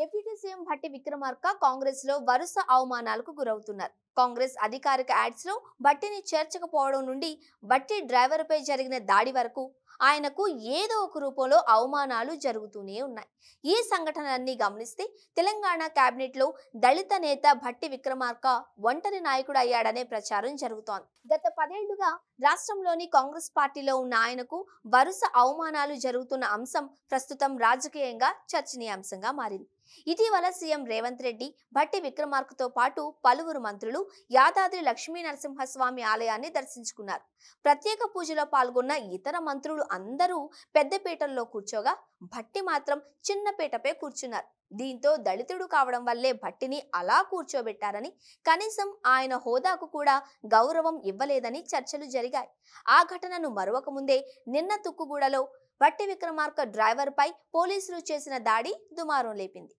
deputy CM Bhatti Vikramarka Congress లో వరుస అవమానాలకు గురవుతున్నారు కాంగ్రెస్ అధికారిక యాడ్స్లో బట్టిని చేర్చకపోవడం నుండి బట్టి డ్రైవర్పై జరిగిన దాడి వరకు ఆయనకు ఏదో ఒక రూపంలో అవమానాలు జరుగుతూనే ఉన్నాయి ఈ సంఘటనలన్నీ గమనిస్తే తెలంగాణ లో దళిత నేత భట్టి విక్రమార్క ఒంటరి నాయకుడు అయ్యాడనే ప్రచారం జరుగుతోంది గత పదేళ్లుగా రాష్ట్రంలోని కాంగ్రెస్ పార్టీలో ఉన్న ఆయనకు వరుస అవమానాలు జరుగుతున్న అంశం ప్రస్తుతం రాజకీయంగా చర్చనీయాంశంగా మారింది ఇటీవల సీఎం రేవంత్ రెడ్డి భట్టి విక్రమార్కతో పాటు పలువురు మంత్రులు యాదాద్రి లక్ష్మీ నరసింహస్వామి ఆలయాన్ని దర్శించుకున్నారు ప్రత్యేక పూజలో పాల్గొన్న ఇతర మంత్రులు అందరూ పెద్దపీటల్లో కూర్చోగా భట్టి మాత్రం చిన్నపీటపై కూర్చున్నారు దీంతో దళితుడు కావడం వల్లే భట్టిని అలా కూర్చోబెట్టారని కనీసం ఆయన హోదాకు కూడా గౌరవం ఇవ్వలేదని చర్చలు జరిగాయి ఆ ఘటనను ముందే నిన్న తుక్కుగూడలో భట్టి విక్రమార్క డ్రైవర్పై పోలీసులు చేసిన దాడి దుమారం లేపింది